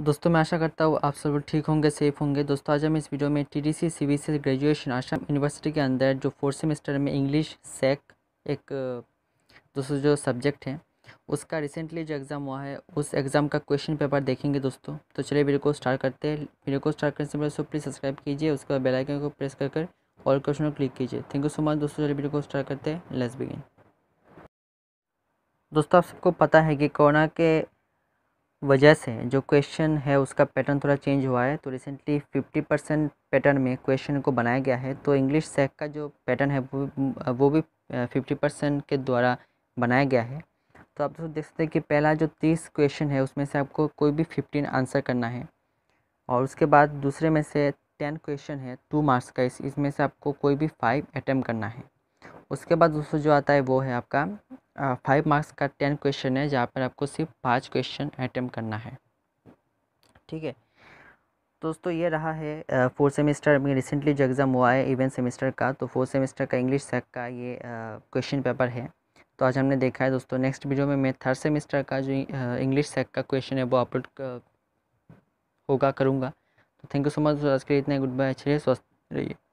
दोस्तों मैं आशा करता हूँ आप सब ठीक होंगे सेफ होंगे दोस्तों आज हम इस वीडियो में सी बी से ग्रेजुएशन आसाम यूनिवर्सिटी के अंदर जो फोर्थ सेमेस्टर में इंग्लिश सेक एक दोस्तों जो सब्जेक्ट है उसका रिसेंटली जो एग्ज़ाम हुआ है उस एग्ज़ाम का क्वेश्चन पेपर देखेंगे दोस्तों तो चलिए वीडियो को स्टार्ट करते हैं वीडियो को स्टार्ट करने से पहले सो प्लीज़ सब्सक्राइब कीजिए उसके बाद बेलाइकन को प्रेस कर कर और क्वेश्चन को क्लिक कीजिए थैंक यू सो मच दोस्तों चलिए वीडियो को स्टार्ट करते हैं लेट्स बिगिन दोस्तों आप सबको पता है कि कोरोना के वजह से जो क्वेश्चन है उसका पैटर्न थोड़ा चेंज हुआ है तो रिसेंटली फिफ्टी परसेंट पैटर्न में क्वेश्चन को बनाया गया है तो इंग्लिश सेक का जो पैटर्न है वो वो भी फिफ्टी परसेंट के द्वारा बनाया गया है तो आप दोस्तों देख सकते हैं कि पहला जो तीस क्वेश्चन है उसमें से आपको कोई भी फिफ्टीन आंसर करना है और उसके बाद दूसरे में से टेन क्वेश्चन है टू मार्क्स का इस इसमें से आपको कोई भी फाइव अटैम्प्ट करना है उसके बाद दोस्तों जो आता है वो है आपका फाइव मार्क्स का टेन क्वेश्चन है जहाँ पर आपको सिर्फ पाँच क्वेश्चन अटैम्प करना है ठीक है दोस्तों ये रहा है फोर्थ सेमेस्टर में रिसेंटली जो एग्ज़ाम हुआ है इवेंट सेमेस्टर का तो फोर्थ सेमेस्टर का इंग्लिश सेक का ये क्वेश्चन पेपर है तो आज हमने देखा है दोस्तों नेक्स्ट वीडियो में मैं थर्ड सेमेस्टर का जो इंग्लिश सेक का क्वेश्चन है वो अपलोड होगा करूँगा तो थैंक यू सो मच आज के लिए इतना गुड बाय अच्छे स्वस्थ रहिए